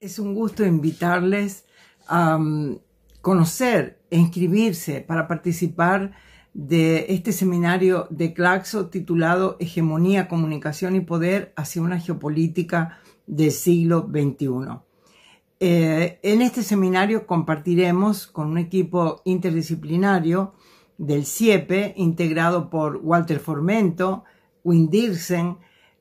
Es un gusto invitarles a conocer e inscribirse para participar de este seminario de Claxo titulado Hegemonía, Comunicación y Poder hacia una geopolítica del siglo XXI. Eh, en este seminario compartiremos con un equipo interdisciplinario del CIEPE e, integrado por Walter Formento, Windirsen,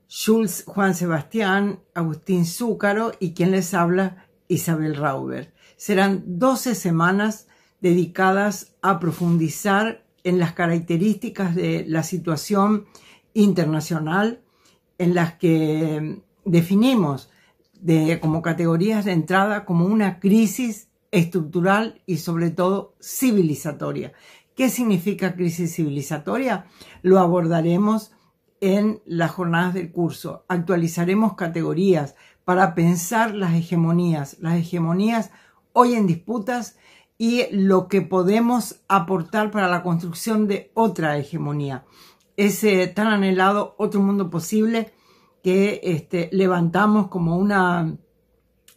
Jules Juan Sebastián, Agustín Zúcaro y quien les habla, Isabel Rauber. Serán 12 semanas dedicadas a profundizar en las características de la situación internacional en las que definimos como categorías de entrada como una crisis estructural y sobre todo civilizatoria. ¿Qué significa crisis civilizatoria? Lo abordaremos en las jornadas del curso. Actualizaremos categorías para pensar las hegemonías, las hegemonías hoy en disputas y lo que podemos aportar para la construcción de otra hegemonía. Ese tan anhelado otro mundo posible que este, levantamos como una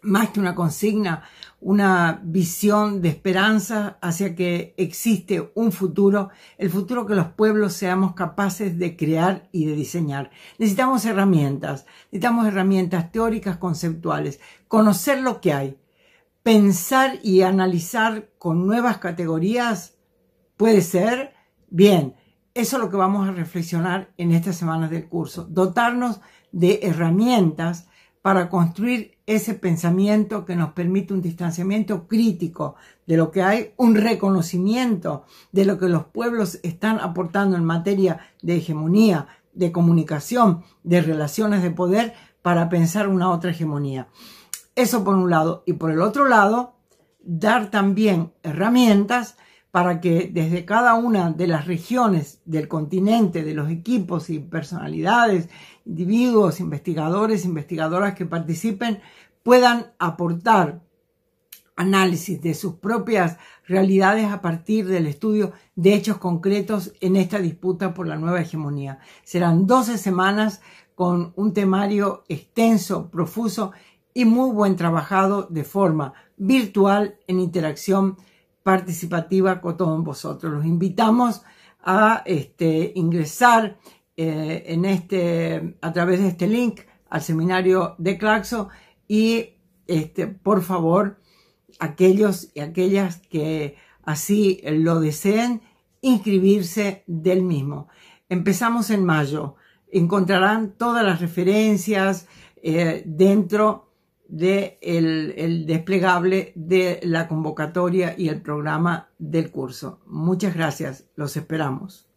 más que una consigna, una visión de esperanza hacia que existe un futuro, el futuro que los pueblos seamos capaces de crear y de diseñar. Necesitamos herramientas, necesitamos herramientas teóricas, conceptuales, conocer lo que hay, pensar y analizar con nuevas categorías, puede ser, bien, eso es lo que vamos a reflexionar en estas semanas del curso, dotarnos de herramientas para construir ese pensamiento que nos permite un distanciamiento crítico de lo que hay, un reconocimiento de lo que los pueblos están aportando en materia de hegemonía, de comunicación, de relaciones de poder para pensar una otra hegemonía. Eso por un lado. Y por el otro lado, dar también herramientas para que desde cada una de las regiones del continente, de los equipos y personalidades, individuos, investigadores, investigadoras que participen, puedan aportar análisis de sus propias realidades a partir del estudio de hechos concretos en esta disputa por la nueva hegemonía. Serán 12 semanas con un temario extenso, profuso y muy buen trabajado de forma virtual en interacción participativa con todos vosotros. Los invitamos a este, ingresar eh, en este, a través de este link al seminario de Claxo y este, por favor, aquellos y aquellas que así lo deseen, inscribirse del mismo. Empezamos en mayo. Encontrarán todas las referencias eh, dentro del el el desplegable de la convocatoria y el programa del curso. Muchas gracias, los esperamos.